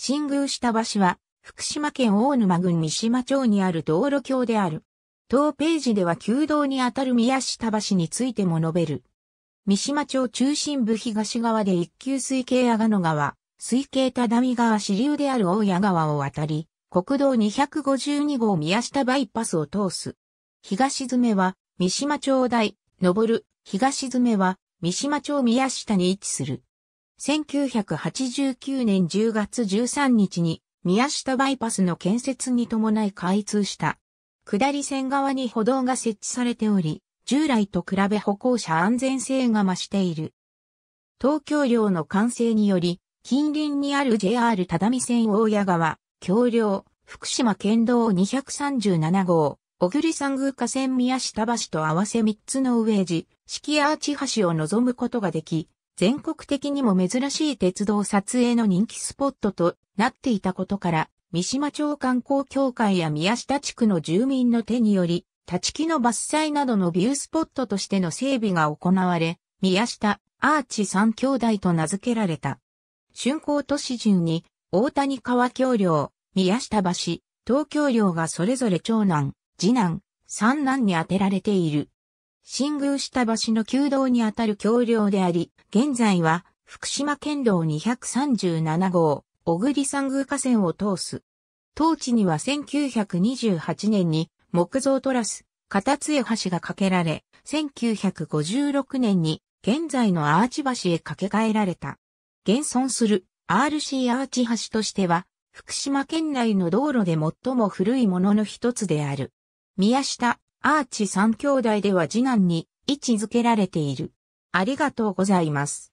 新宮下橋は、福島県大沼郡三島町にある道路橋である。当ページでは旧道にあたる宮下橋についても述べる。三島町中心部東側で一級水系阿賀野川、水系只見川支流である大谷川を渡り、国道252号宮下バイパスを通す。東詰は三島町大、上る、東詰は三島町宮下に位置する。1989年10月13日に宮下バイパスの建設に伴い開通した。下り線側に歩道が設置されており、従来と比べ歩行者安全性が増している。東京領の完成により、近隣にある JR 只見線大谷川、橋梁、福島県道237号、小栗山宮下線宮下橋と合わせ3つの上地、四季アーチ橋を望むことができ、全国的にも珍しい鉄道撮影の人気スポットとなっていたことから、三島町観光協会や宮下地区の住民の手により、立ち木の伐採などのビュースポットとしての整備が行われ、宮下、アーチ三兄弟と名付けられた。春光都市順に、大谷川橋梁、宮下橋、東京梁がそれぞれ長男、次男、三男に当てられている。新宮下橋の旧道にあたる橋梁であり、現在は福島県道237号、小栗山宮河川を通す。当地には1928年に木造トラス、片杖橋が架けられ、1956年に現在のアーチ橋へ架け替えられた。現存する RC アーチ橋としては、福島県内の道路で最も古いものの一つである。宮下、アーチ三兄弟では次男に位置づけられている。ありがとうございます。